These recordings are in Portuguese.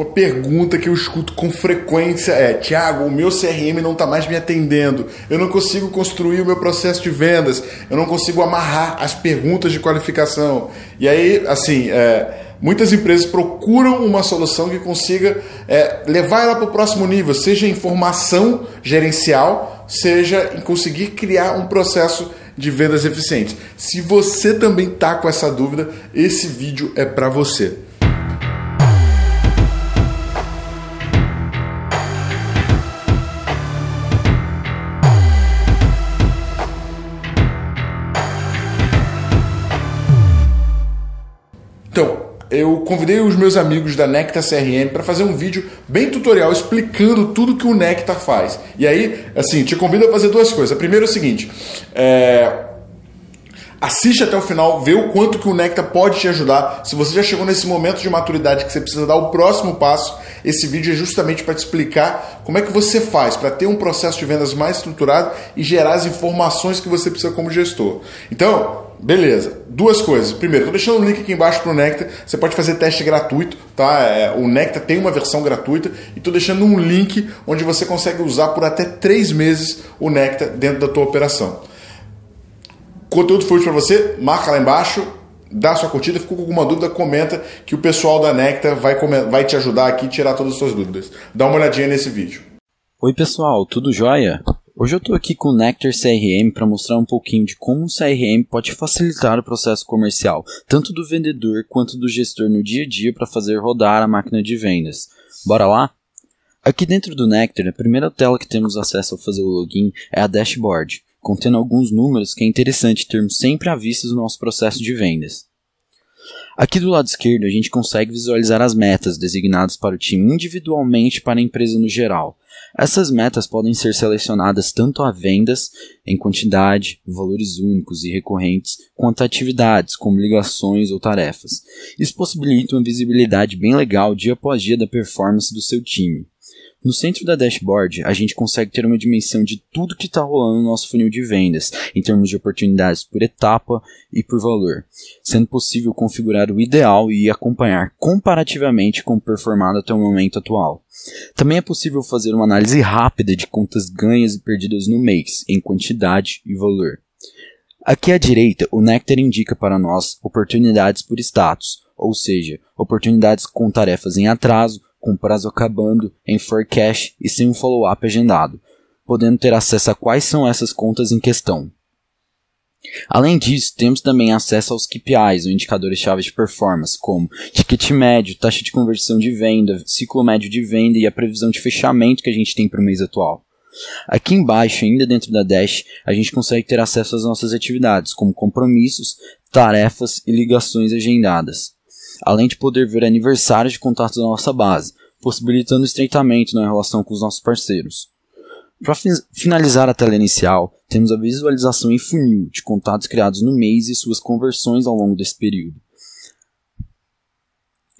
Uma pergunta que eu escuto com frequência é: Tiago, o meu CRM não está mais me atendendo, eu não consigo construir o meu processo de vendas, eu não consigo amarrar as perguntas de qualificação. E aí, assim, é, muitas empresas procuram uma solução que consiga é, levar ela para o próximo nível, seja em formação gerencial, seja em conseguir criar um processo de vendas eficiente. Se você também está com essa dúvida, esse vídeo é para você. eu convidei os meus amigos da Nectar CRM para fazer um vídeo bem tutorial explicando tudo que o Nectar faz. E aí, assim, te convido a fazer duas coisas. A primeira é o seguinte, é... assiste até o final, vê o quanto que o Nectar pode te ajudar. Se você já chegou nesse momento de maturidade que você precisa dar o próximo passo, esse vídeo é justamente para te explicar como é que você faz para ter um processo de vendas mais estruturado e gerar as informações que você precisa como gestor. Então, Beleza. Duas coisas. Primeiro, tô deixando o link aqui embaixo pro Nectar. Você pode fazer teste gratuito, tá? É, o Nectar tem uma versão gratuita e tô deixando um link onde você consegue usar por até três meses o Nectar dentro da tua operação. Conteúdo foi para você, marca lá embaixo, dá sua curtida, ficou com alguma dúvida, comenta que o pessoal da Nectar vai, vai te ajudar aqui tirar todas as suas dúvidas. Dá uma olhadinha nesse vídeo. Oi pessoal, tudo jóia? Hoje eu estou aqui com o Nectar CRM para mostrar um pouquinho de como o CRM pode facilitar o processo comercial, tanto do vendedor quanto do gestor no dia a dia para fazer rodar a máquina de vendas. Bora lá? Aqui dentro do Nectar, a primeira tela que temos acesso ao fazer o login é a dashboard, contendo alguns números que é interessante termos sempre à vista no nosso processo de vendas. Aqui do lado esquerdo, a gente consegue visualizar as metas designadas para o time individualmente para a empresa no geral. Essas metas podem ser selecionadas tanto a vendas em quantidade, valores únicos e recorrentes, quanto a atividades, como ligações ou tarefas. Isso possibilita uma visibilidade bem legal dia após dia da performance do seu time. No centro da dashboard, a gente consegue ter uma dimensão de tudo que está rolando no nosso funil de vendas, em termos de oportunidades por etapa e por valor, sendo possível configurar o ideal e acompanhar comparativamente com o performado até o momento atual. Também é possível fazer uma análise rápida de contas ganhas e perdidas no mês, em quantidade e valor. Aqui à direita, o Nectar indica para nós oportunidades por status, ou seja, oportunidades com tarefas em atraso com o prazo acabando em forecast e sem um follow-up agendado, podendo ter acesso a quais são essas contas em questão. Além disso, temos também acesso aos KPIs, ou indicadores-chave de performance, como ticket médio, taxa de conversão de venda, ciclo médio de venda e a previsão de fechamento que a gente tem para o mês atual. Aqui embaixo, ainda dentro da Dash, a gente consegue ter acesso às nossas atividades, como compromissos, tarefas e ligações agendadas além de poder ver aniversários de contatos da nossa base, possibilitando estreitamento na relação com os nossos parceiros. Para finalizar a tela inicial, temos a visualização em funil de contatos criados no mês e suas conversões ao longo desse período.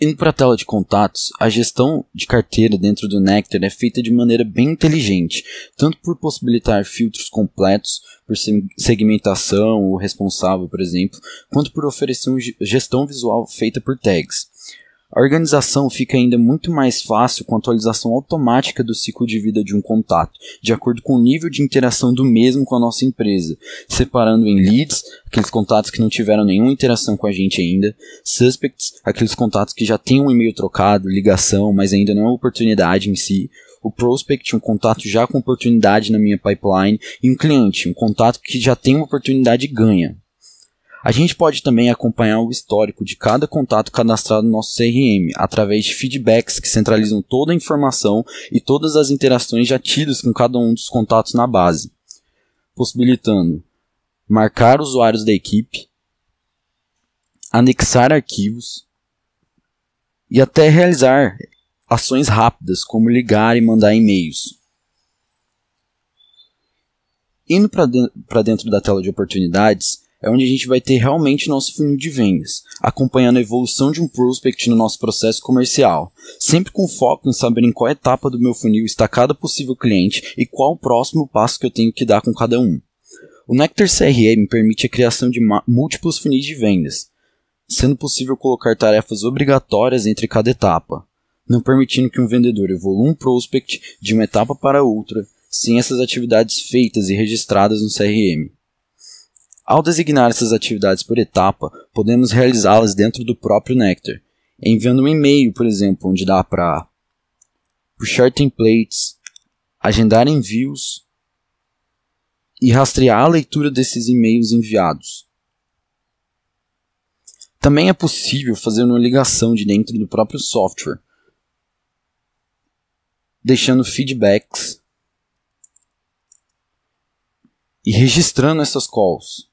Indo para a tela de contatos, a gestão de carteira dentro do Nectar é feita de maneira bem inteligente, tanto por possibilitar filtros completos por segmentação ou responsável, por exemplo, quanto por oferecer uma gestão visual feita por tags. A organização fica ainda muito mais fácil com a atualização automática do ciclo de vida de um contato, de acordo com o nível de interação do mesmo com a nossa empresa, separando em leads aqueles contatos que não tiveram nenhuma interação com a gente ainda, suspects, aqueles contatos que já têm um e-mail trocado, ligação, mas ainda não é oportunidade em si, o prospect, um contato já com oportunidade na minha pipeline, e um cliente, um contato que já tem uma oportunidade e ganha. A gente pode também acompanhar o histórico de cada contato cadastrado no nosso CRM, através de feedbacks que centralizam toda a informação e todas as interações já tidas com cada um dos contatos na base, possibilitando marcar usuários da equipe, anexar arquivos e até realizar ações rápidas, como ligar e mandar e-mails. Indo para de dentro da tela de oportunidades, é onde a gente vai ter realmente nosso funil de vendas, acompanhando a evolução de um prospect no nosso processo comercial, sempre com foco em saber em qual etapa do meu funil está cada possível cliente e qual o próximo passo que eu tenho que dar com cada um. O Nectar CRM permite a criação de múltiplos funis de vendas, sendo possível colocar tarefas obrigatórias entre cada etapa, não permitindo que um vendedor evolua um prospect de uma etapa para outra sem essas atividades feitas e registradas no CRM. Ao designar essas atividades por etapa, podemos realizá-las dentro do próprio Nectar, enviando um e-mail, por exemplo, onde dá para puxar templates, agendar envios e rastrear a leitura desses e-mails enviados. Também é possível fazer uma ligação de dentro do próprio software, deixando feedbacks e registrando essas calls.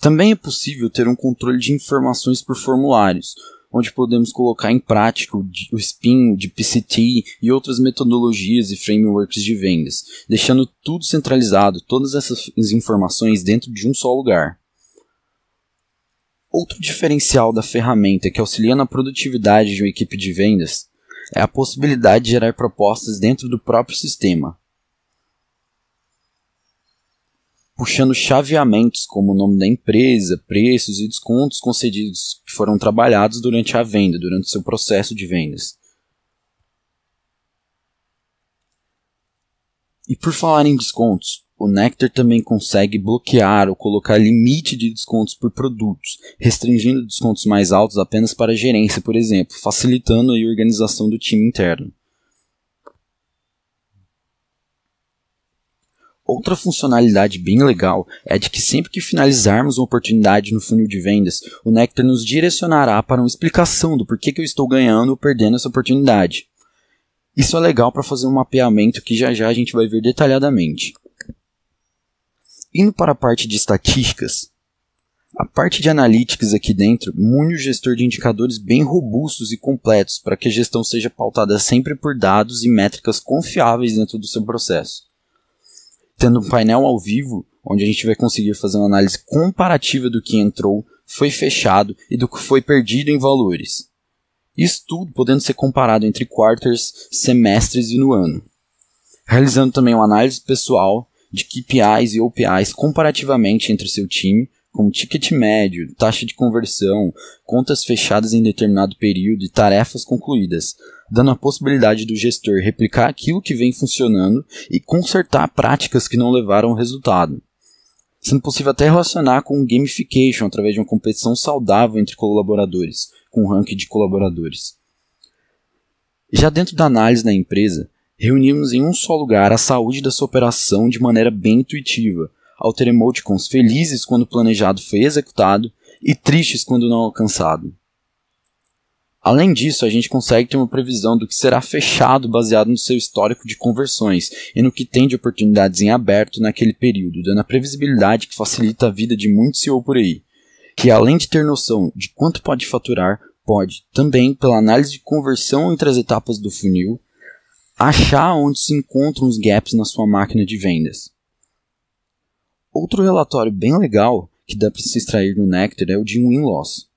Também é possível ter um controle de informações por formulários, onde podemos colocar em prática o SPIN, o DPCT e outras metodologias e frameworks de vendas, deixando tudo centralizado, todas essas informações dentro de um só lugar. Outro diferencial da ferramenta que auxilia na produtividade de uma equipe de vendas é a possibilidade de gerar propostas dentro do próprio sistema, puxando chaveamentos como o nome da empresa, preços e descontos concedidos que foram trabalhados durante a venda, durante seu processo de vendas. E por falar em descontos, o Nectar também consegue bloquear ou colocar limite de descontos por produtos, restringindo descontos mais altos apenas para a gerência, por exemplo, facilitando a organização do time interno. Outra funcionalidade bem legal é de que sempre que finalizarmos uma oportunidade no funil de vendas, o Nectar nos direcionará para uma explicação do porquê que eu estou ganhando ou perdendo essa oportunidade. Isso é legal para fazer um mapeamento que já já a gente vai ver detalhadamente. Indo para a parte de estatísticas, a parte de analytics aqui dentro mune o gestor de indicadores bem robustos e completos para que a gestão seja pautada sempre por dados e métricas confiáveis dentro do seu processo tendo um painel ao vivo, onde a gente vai conseguir fazer uma análise comparativa do que entrou, foi fechado e do que foi perdido em valores. Isso tudo podendo ser comparado entre quarters, semestres e no ano. Realizando também uma análise pessoal de KPIs e OPIs comparativamente entre seu time, como ticket médio, taxa de conversão, contas fechadas em determinado período e tarefas concluídas, dando a possibilidade do gestor replicar aquilo que vem funcionando e consertar práticas que não levaram ao resultado. Sendo possível até relacionar com gamification através de uma competição saudável entre colaboradores, com um ranking de colaboradores. Já dentro da análise da empresa, reunimos em um só lugar a saúde da sua operação de maneira bem intuitiva, ao ter emoticons felizes quando o planejado foi executado e tristes quando não alcançado. Além disso, a gente consegue ter uma previsão do que será fechado baseado no seu histórico de conversões e no que tem de oportunidades em aberto naquele período, dando a previsibilidade que facilita a vida de muitos CEO por aí, que além de ter noção de quanto pode faturar, pode também, pela análise de conversão entre as etapas do funil, achar onde se encontram os gaps na sua máquina de vendas. Outro relatório bem legal que dá para se extrair no Nectar é o de in loss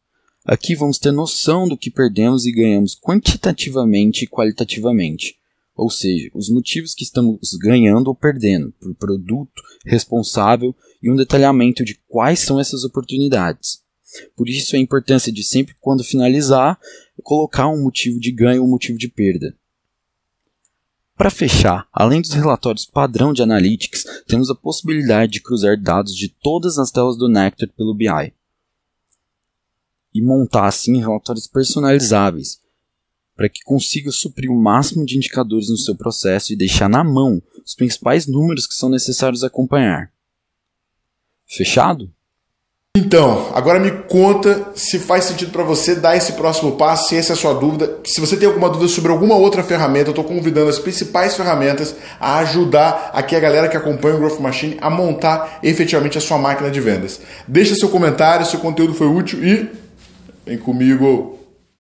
Aqui vamos ter noção do que perdemos e ganhamos quantitativamente e qualitativamente, ou seja, os motivos que estamos ganhando ou perdendo por produto responsável e um detalhamento de quais são essas oportunidades. Por isso a importância de sempre quando finalizar colocar um motivo de ganho ou um motivo de perda. Para fechar, além dos relatórios padrão de Analytics, temos a possibilidade de cruzar dados de todas as telas do Nectar pelo BI e montar assim relatórios personalizáveis para que consiga suprir o máximo de indicadores no seu processo e deixar na mão os principais números que são necessários acompanhar. Fechado? Então, agora me conta se faz sentido para você dar esse próximo passo, se essa é a sua dúvida. Se você tem alguma dúvida sobre alguma outra ferramenta, eu estou convidando as principais ferramentas a ajudar aqui a galera que acompanha o Growth Machine a montar efetivamente a sua máquina de vendas. Deixa seu comentário, seu conteúdo foi útil e Vem comigo!